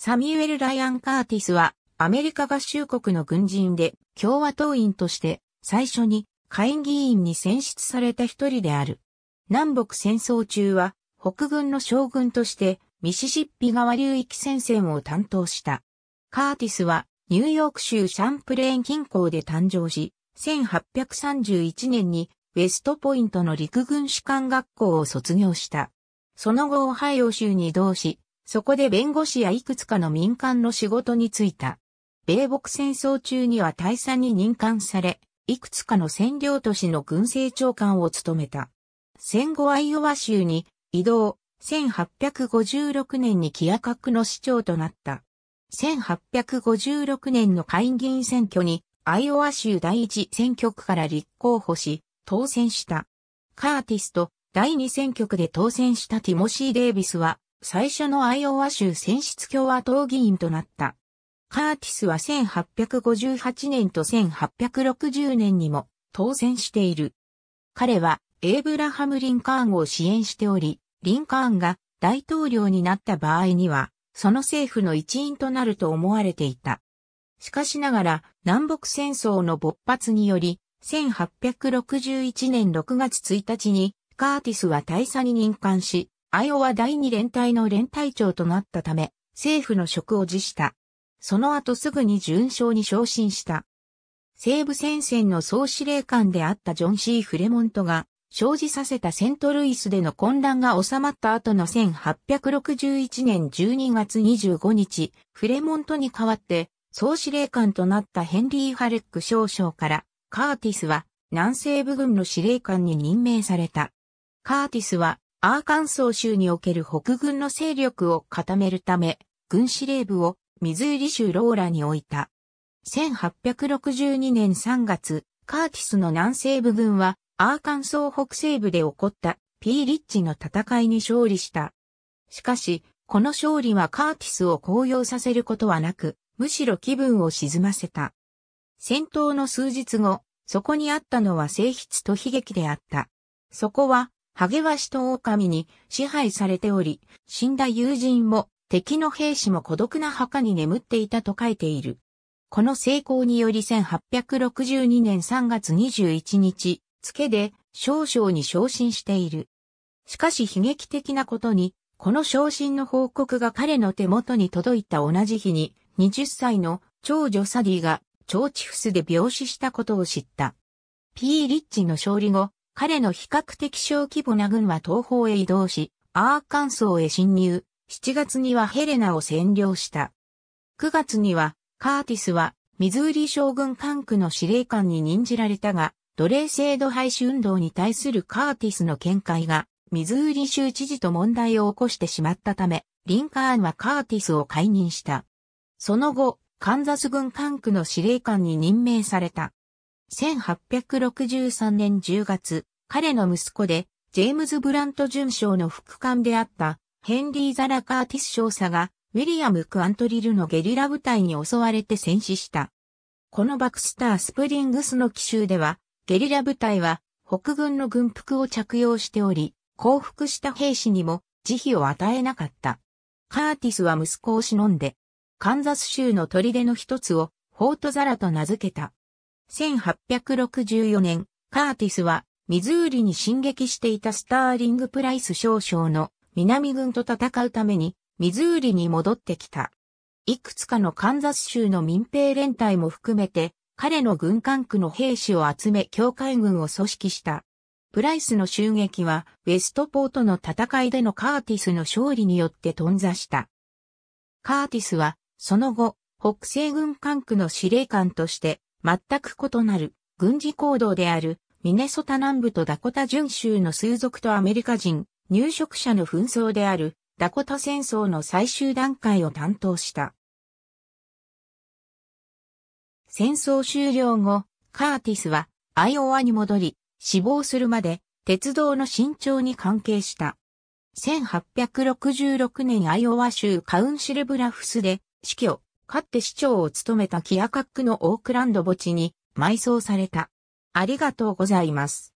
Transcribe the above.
サミュエル・ライアン・カーティスは、アメリカ合衆国の軍人で、共和党員として、最初に下院議員に選出された一人である。南北戦争中は、北軍の将軍として、ミシシッピ川流域戦線を担当した。カーティスは、ニューヨーク州シャンプレーン近郊で誕生し、1831年にウェストポイントの陸軍士官学校を卒業した。その後、オハイオ州に移動し、そこで弁護士やいくつかの民間の仕事に就いた。米国戦争中には大佐に任官され、いくつかの占領都市の軍政長官を務めた。戦後アイオワ州に移動、1856年にキアカクの市長となった。1856年の会議員選挙にアイオワ州第一選挙区から立候補し、当選した。カーティスと第二選挙区で当選したティモシー・デイビスは最初のアイオワ州選出共和党議員となった。カーティスは1858年と1860年にも当選している。彼はエイブラハム・リンカーンを支援しており、リンカーンが大統領になった場合には、その政府の一員となると思われていた。しかしながら、南北戦争の勃発により、1861年6月1日に、カーティスは大佐に任官し、アイオワ第二連隊の連隊長となったため、政府の職を辞した。その後すぐに準将に昇進した。西部戦線の総司令官であったジョン・シー・フレモントが、生じさせたセントルイスでの混乱が収まった後の1861年12月25日、フレモントに代わって、総司令官となったヘンリー・ハレック少将から、カーティスは南西部軍の司令官に任命された。カーティスはアーカンソー州における北軍の勢力を固めるため、軍司令部をミズーリ州ローラに置いた。1862年3月、カーティスの南西部軍は、アーカンソー北西部で起こったピーリッチの戦いに勝利した。しかし、この勝利はカーティスを高揚させることはなく、むしろ気分を沈ませた。戦闘の数日後、そこにあったのは性質と悲劇であった。そこはハゲワシと狼に支配されており、死んだ友人も敵の兵士も孤独な墓に眠っていたと書いている。この成功により1862年3月21日、付で少将に昇進している。しかし悲劇的なことに、この昇進の報告が彼の手元に届いた同じ日に、20歳の長女サディが腸チフスで病死したことを知った。P. リッチの勝利後、彼の比較的小規模な軍は東方へ移動し、アーカンソーへ侵入、7月にはヘレナを占領した。9月には、カーティスは、ミズーリ将軍管区の司令官に任じられたが、奴隷制度廃止運動に対するカーティスの見解が、ミズーリ州知事と問題を起こしてしまったため、リンカーンはカーティスを解任した。その後、カンザス軍管区の司令官に任命された。1863年10月、彼の息子で、ジェームズ・ブラント准将の副官であった、ヘンリー・ザラ・カーティス少佐が、ウィリアム・クアントリルのゲリラ部隊に襲われて戦死した。このバクスター・スプリングスの奇襲では、ゲリラ部隊は北軍の軍服を着用しており、降伏した兵士にも慈悲を与えなかった。カーティスは息子を忍んで、カンザス州の砦の一つをフォートザラと名付けた。1864年、カーティスは、ミズーリに進撃していたスターリングプライス少将の南軍と戦うために、ミズーリに戻ってきた。いくつかのカンザス州の民兵連隊も含めて、彼の軍管区の兵士を集め境界軍を組織した。プライスの襲撃は、ウェストポートの戦いでのカーティスの勝利によって頓挫した。カーティスは、その後、北西軍管区の司令官として、全く異なる軍事行動であるミネソタ南部とダコタ準州の数族とアメリカ人、入植者の紛争であるダコタ戦争の最終段階を担当した。戦争終了後、カーティスはアイオワに戻り、死亡するまで鉄道の慎重に関係した。1866年アイオワ州カウンシルブラフスで死去。かって市長を務めたキアカックのオークランド墓地に埋葬された。ありがとうございます。